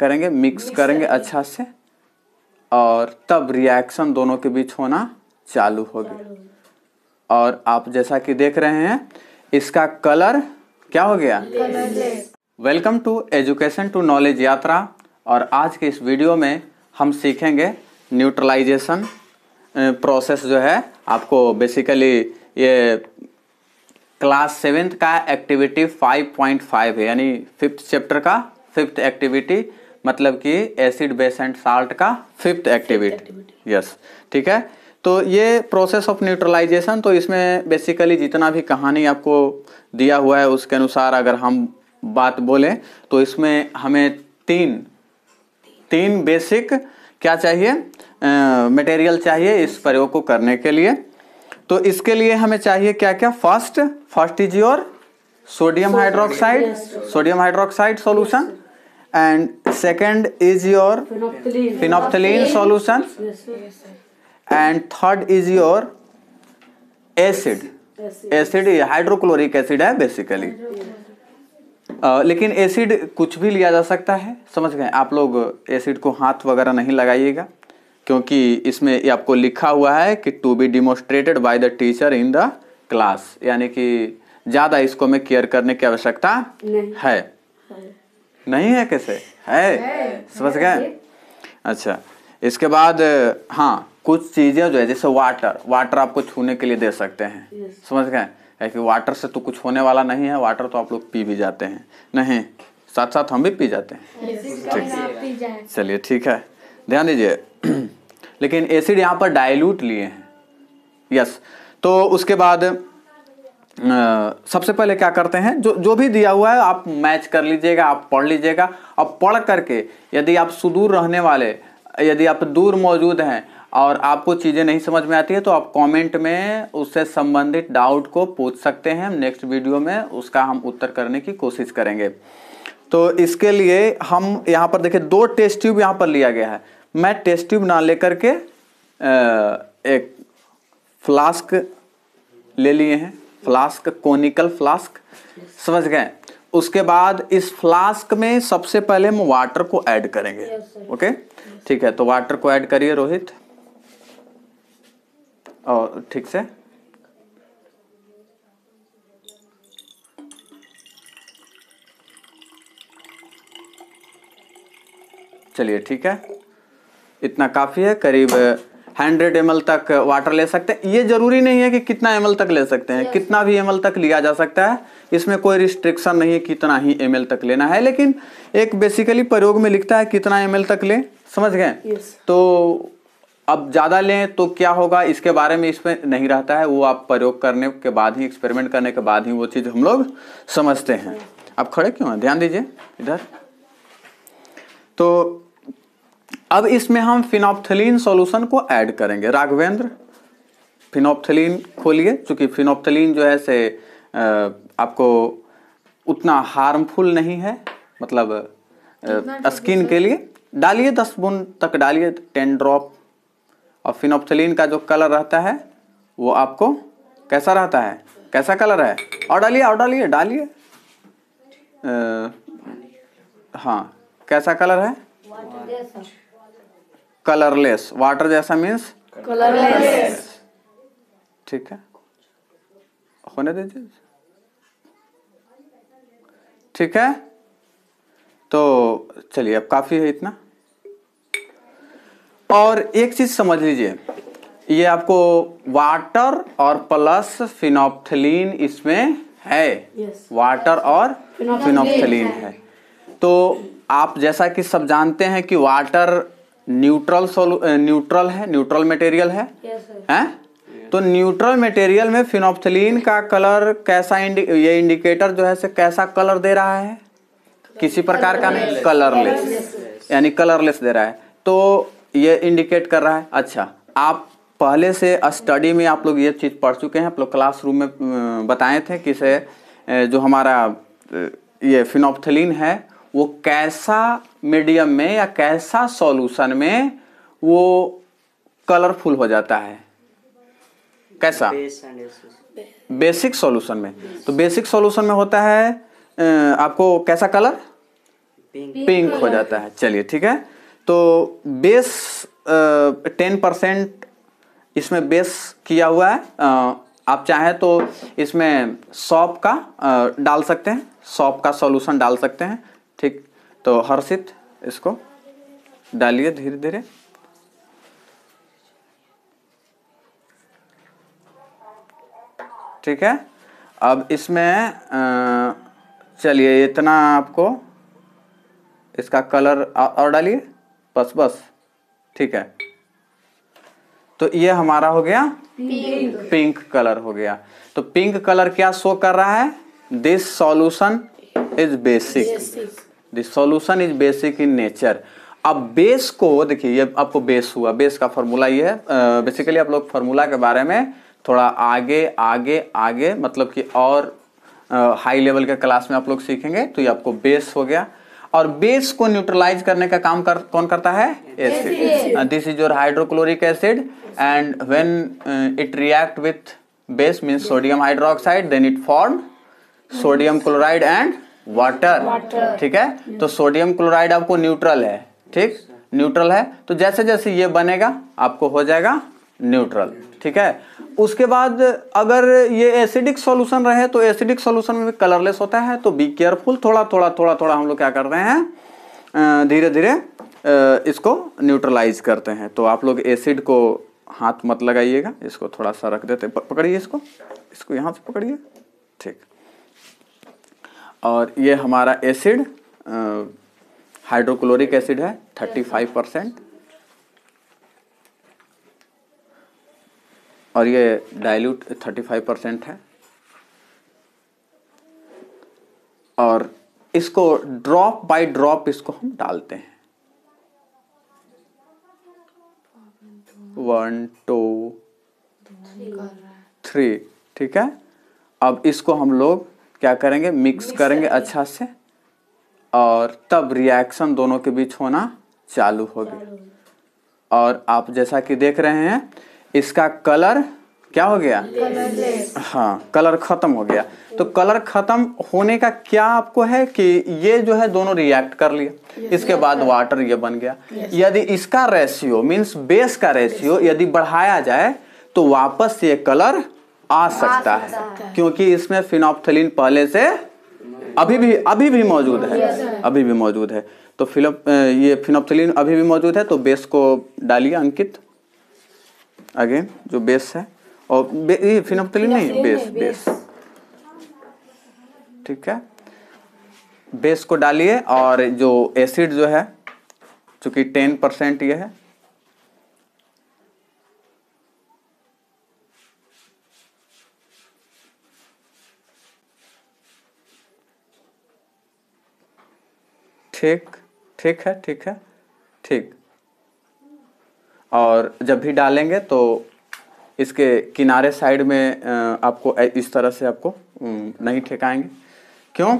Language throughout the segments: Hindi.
करेंगे मिक्स करेंगे अच्छा से और तब रिएक्शन दोनों के बीच होना चालू हो गया और आप जैसा कि देख रहे हैं इसका कलर क्या हो गया welcome to education to knowledge Yatra और आज के इस वीडियो में हम सीखेंगे न्यूट्रलाइजेशन प्रोसेस जो है आपको बेसिकली ये क्लास सेवेंथ का एक्टिविटी 5.5 है यानी फिफ्थ चैप्टर का फिफ्थ एक्टिविटी मतलब कि एसिड बेस एंड साल्ट का फिफ्थ एक्टिविट यस ठीक है तो ये प्रोसेस ऑफ न्यूट्रलाइजेशन तो इसमें बेसिकली जितना भी कहानी आपको दिया हुआ है उसके अनुसार अगर हम बात बोलें तो इसमें हमें तीन तीन बेसिक क्या चाहिए मटेरियल चाहिए इस प्रयोग को करने के लिए तो इसके लिए हमें चाहिए क्या क्या first first is your sodium hydroxide sodium hydroxide solution and second is your phenolphthalein, solution yes, sir. and third is your acid acid hydrochloric acid है बेसिकली uh, लेकिन एसिड कुछ भी लिया जा सकता है समझ गए आप लोग एसिड को हाथ वगैरह नहीं लगाइएगा क्योंकि इसमें आपको लिखा हुआ है कि to be demonstrated by the teacher in the class यानी कि ज़्यादा इसको में केयर करने की आवश्यकता है हाँ। नहीं है कैसे है समझ गए अच्छा इसके बाद हाँ कुछ चीज़ें जो है जैसे वाटर वाटर आपको छूने के लिए दे सकते हैं समझ गए है कि वाटर से तो कुछ होने वाला नहीं है वाटर तो आप लोग पी भी जाते हैं नहीं साथ साथ हम भी पी जाते हैं ठीक चलिए ठीक है ध्यान दीजिए लेकिन एसिड यहाँ पर डाइल्यूट लिए हैं यस तो उसके बाद सबसे पहले क्या करते हैं जो जो भी दिया हुआ है आप मैच कर लीजिएगा आप पढ़ लीजिएगा और पढ़ करके यदि आप सुदूर रहने वाले यदि आप दूर मौजूद हैं और आपको चीज़ें नहीं समझ में आती है तो आप कमेंट में उससे संबंधित डाउट को पूछ सकते हैं नेक्स्ट वीडियो में उसका हम उत्तर करने की कोशिश करेंगे तो इसके लिए हम यहाँ पर देखिए दो टेस्ट ट्यूब यहाँ पर लिया गया है मैं टेस्ट ट्यूब ना लेकर के एक फ्लास्क ले लिए हैं फ्लास्क कोनिकल फ्लास्क समझ गए उसके बाद इस फ्लास्क में सबसे पहले हम वाटर को ऐड करेंगे ओके ठीक है तो वाटर को ऐड करिए रोहित और ठीक से चलिए ठीक है इतना काफ़ी है करीब हंड्रेड एम तक वाटर ले सकते हैं ये ज़रूरी नहीं है कि कितना एम तक ले सकते हैं कितना भी एम तक लिया जा सकता है इसमें कोई रिस्ट्रिक्शन नहीं है कितना ही एम तक लेना है लेकिन एक बेसिकली प्रयोग में लिखता है कितना एम तक ले समझ गए yes. तो अब ज़्यादा लें तो क्या होगा इसके बारे में इसमें नहीं रहता है वो आप प्रयोग करने के बाद ही एक्सपेरिमेंट करने के बाद ही वो चीज़ हम लोग समझते हैं आप खड़े क्यों ध्यान दीजिए इधर तो अब इसमें हम फिनॉप्थलीन सॉल्यूशन को ऐड करेंगे राघवेंद्र फिनोप्थलिन खोलिए क्योंकि फिनॉप्थलीन जो है से आपको उतना हार्मफुल नहीं है मतलब स्किन के लिए डालिए दस बूंद तक डालिए टेन ड्रॉप और फिनोप्थलीन का जो कलर रहता है वो आपको कैसा रहता है कैसा कलर है और डालिए और डालिए डालिए हाँ कैसा कलर है कलरलेस वाटर जैसा मीन्स कलरलेस ठीक है होने दीजिए ठीक है तो चलिए अब काफी है इतना और एक चीज समझ लीजिए ये आपको वाटर और प्लस फिनोप्थलीन इसमें है yes. वाटर और फिनोप्थलीन है तो आप जैसा कि सब जानते हैं कि वाटर न्यूट्रल सोल न्यूट्रल है न्यूट्रल मटेरियल है हैं yes, तो न्यूट्रल मटेरियल में फिनोप्थिलीन का कलर कैसा इंडि, ये इंडिकेटर जो है से कैसा कलर दे रहा है किसी प्रकार का नहीं कलरलेस यानी कलरलेस दे रहा है तो ये इंडिकेट कर रहा है अच्छा आप पहले से स्टडी में आप लोग ये चीज़ पढ़ चुके हैं आप लोग क्लासरूम में बताए थे कि से जो हमारा ये फिनोप्थलिन है वो कैसा मीडियम में या कैसा सॉल्यूशन में वो कलरफुल हो जाता है कैसा बेसिक सॉल्यूशन में तो बेसिक सॉल्यूशन में होता है आपको कैसा कलर पिंक, हो जाता है चलिए ठीक है तो बेस टेन परसेंट इसमें बेस किया हुआ है आ, आप चाहें तो इसमें सॉप का आ, डाल सकते हैं सॉप का सॉल्यूशन डाल सकते हैं ठीक तो हर्षित इसको डालिए धीरे धीरे ठीक है अब इसमें चलिए इतना आपको इसका कलर और डालिए बस बस ठीक है तो ये हमारा हो गया पिंक।, कलर हो गया तो पिंक कलर क्या शो कर रहा है this solution is basic the is basic in nature अब बेस को देखिए ये आपको बेस हुआ बेस का फॉर्मूला ये है बेसिकली आप लोग फॉर्मूला के बारे में थोड़ा आगे आगे आगे मतलब कि और हाई लेवल के क्लास में आप लोग सीखेंगे तो ये आपको बेस हो गया और बेस को न्यूट्रलाइज करने का काम कर कौन करता है acid this is your hydrochloric acid and when it react with base means sodium hydroxide then it form sodium chloride and water ठीक है तो सोडियम क्लोराइड आपको न्यूट्रल है ठीक न्यूट्रल है तो जैसे जैसे ये बनेगा आपको हो जाएगा न्यूट्रल ठीक है उसके बाद अगर ये एसिडिक सॉल्यूशन रहे तो एसिडिक सॉल्यूशन में कलरलेस होता है तो बी केयरफुल थोड़ा थोड़ा थोड़ा थोड़ा हम लोग क्या कर रहे हैं धीरे धीरे इसको न्यूट्रलाइज करते हैं तो आप लोग एसिड को हाथ मत लगाइएगा इसको थोड़ा सा रख देते पकड़िए इसको इसको यहाँ से पकड़िए ठीक और ये हमारा एसिड हाइड्रोक्लोरिक एसिड है थर्टी फाइव परसेंट और ये डाइल्यूट थर्टी फाइव परसेंट है और इसको ड्रॉप बाय ड्रॉप इसको हम डालते हैं वन टू थ्री ठीक है अब इसको हम लोग क्या करेंगे मिक्स करेंगे अच्छा से और तब रिएक्शन दोनों के बीच होना चालू हो गया और आप जैसा कि देख रहे हैं इसका कलर क्या हो गया हाँ कलर खत्म हो गया तो कलर खत्म होने का क्या आपको है कि ये जो है दोनों रिएक्ट कर लिया इसके बाद वाटर ये बन गया यदि इसका रेशियो मीन्स बेस का रेशियो यदि बढ़ाया जाए तो वापस ये कलर आ सकता है, है क्योंकि इसमें फिनोपथलिन पहले से अभी भी अभी भी मौजूद है अभी भी मौजूद है तो फिलोप ये फिनोपथलिन अभी भी मौजूद है तो बेस को डालिए अंकित आगे जो बेस है और बे, ये फिनोपथलिन नहीं बेस बेस ठीक है बेस को डालिए और जो एसिड जो है चूंकि टेन परसेंट यह है ठीक ठीक है ठीक है ठीक और जब भी डालेंगे तो इसके किनारे साइड में आपको इस तरह से आपको नहीं ठेकाएंगे क्यों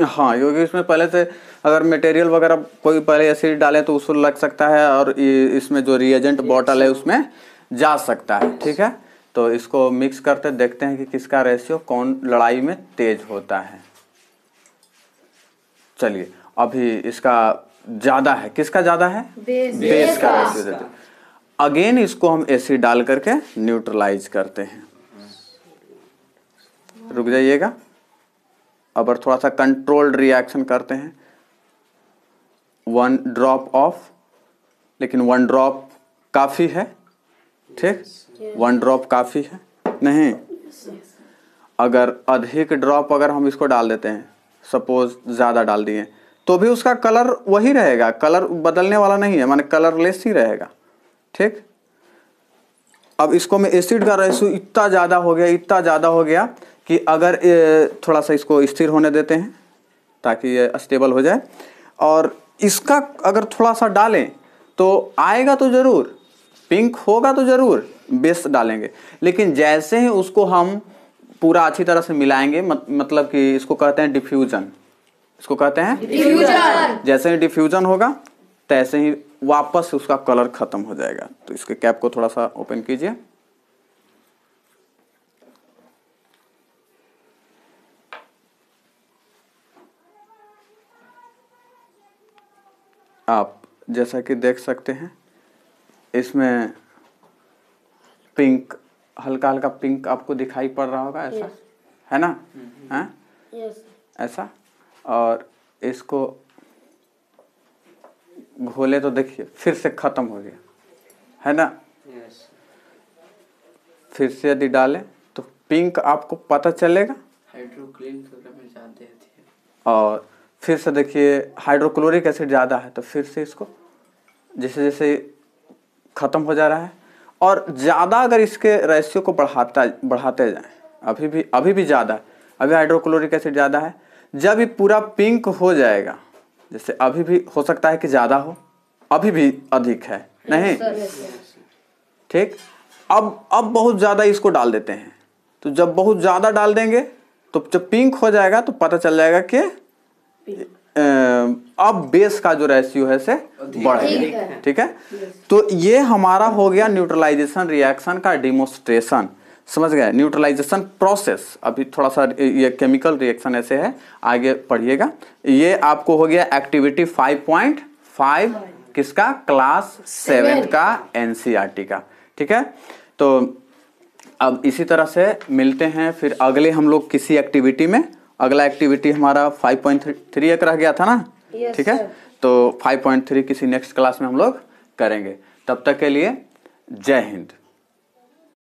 हाँ क्योंकि इसमें पहले से अगर मटेरियल वगैरह कोई पहले एसिड डालें तो उसको लग सकता है और इसमें जो रिएजेंट बॉटल है उसमें जा सकता है ठीक है तो इसको मिक्स करते देखते हैं कि किसका रेशियो कौन लड़ाई में तेज होता है चलिए अभी इसका ज्यादा है किसका ज्यादा है बेस, का अगेन इसको हम एसिड डाल करके न्यूट्रलाइज करते हैं रुक जाइएगा अब थोड़ा सा कंट्रोल्ड रिएक्शन करते हैं वन ड्रॉप ऑफ लेकिन वन ड्रॉप काफ़ी है ठीक वन ड्रॉप काफ़ी है नहीं अगर अधिक ड्रॉप अगर हम इसको डाल देते हैं सपोज ज़्यादा डाल दिए तो भी उसका कलर वही रहेगा कलर बदलने वाला नहीं है माने कलरलेस ही रहेगा ठीक अब इसको मैं एसिड का रेशो इतना ज़्यादा हो गया इतना ज़्यादा हो गया कि अगर थोड़ा सा इसको स्थिर होने देते हैं ताकि ये स्टेबल हो जाए और इसका अगर थोड़ा सा डालें तो आएगा तो ज़रूर पिंक होगा तो ज़रूर बेस डालेंगे लेकिन जैसे ही उसको हम पूरा अच्छी तरह से मिलाएंगे मत, मतलब कि इसको कहते हैं डिफ्यूजन इसको कहते हैं डिफ्यूजन जैसे ही डिफ्यूजन होगा तैसे ही वापस उसका कलर खत्म हो जाएगा तो इसके कैप को थोड़ा सा ओपन कीजिए आप जैसा कि देख सकते हैं इसमें पिंक हल्का हल्का पिंक आपको दिखाई पड़ रहा होगा ऐसा है ना mm-hmm. है हाँ? ऐसा और इसको घोले तो देखिए फिर से ख़त्म हो गया है ना yes. फिर से यदि डालें तो पिंक आपको पता चलेगा हाइड्रोक्लोरिक और फिर से देखिए हाइड्रोक्लोरिक एसिड ज़्यादा है तो फिर से इसको जैसे जैसे ख़त्म हो जा रहा है और ज़्यादा अगर इसके रेशियो को बढ़ाता बढ़ाते जाए अभी भी अभी भी ज़्यादा है अभी हाइड्रोक्लोरिक एसिड ज़्यादा है जब ये पूरा पिंक हो जाएगा जैसे अभी भी हो सकता है कि ज़्यादा हो अभी भी अधिक है नहीं ठीक अब अब बहुत ज़्यादा इसको डाल देते हैं तो जब बहुत ज़्यादा डाल देंगे तो जब पिंक हो जाएगा तो पता चल जाएगा कि अब बेस का जो रेशियो है से बढ़ गया ठीक है तो ये हमारा हो गया न्यूट्रलाइजेशन रिएक्शन का डिमोस्ट्रेशन समझ गए न्यूट्रलाइजेशन प्रोसेस अभी थोड़ा सा ये केमिकल रिएक्शन ऐसे है आगे पढ़िएगा ये आपको हो गया एक्टिविटी 5.5 किसका क्लास सेवेंथ का एनसीईआरटी e का ठीक है तो अब इसी तरह से मिलते हैं फिर अगले हम लोग किसी एक्टिविटी में अगला एक्टिविटी हमारा फाइव पॉइंट थ्री एक रह गया था ना yes, ठीक है तो फाइव पॉइंट थ्री किसी नेक्स्ट क्लास में हम लोग करेंगे तब तक के लिए जय हिंद